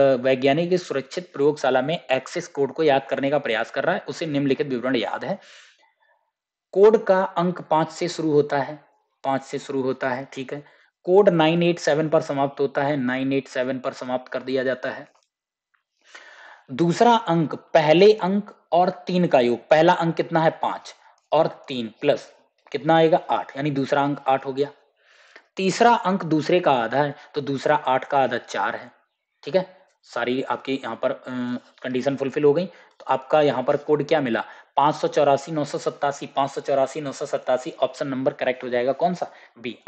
वैज्ञानिक सुरक्षित प्रयोगशाला में एक्सेस कोड को याद करने का प्रयास कर रहा है उसे निम्नलिखित विवरण याद है कोड का अंक पांच से शुरू होता है पांच से शुरू होता है ठीक है कोड 987 पर समाप्त होता है 987 पर समाप्त कर दिया जाता है दूसरा अंक पहले अंक और तीन का योग पहला अंक कितना है पांच और तीन प्लस कितना आएगा आठ यानी दूसरा अंक आठ हो गया तीसरा अंक दूसरे का आधा है तो दूसरा आठ का आधा चार है ठीक है सारी आपकी यहाँ पर कंडीशन फुलफिल हो गई तो आपका यहाँ पर कोड क्या मिला पाँच सौ चौरासी नौ सौ सत्तासी पाँच सौ चौरासी नौ सौ सत्तासी ऑप्शन नंबर करेक्ट हो जाएगा कौन सा बी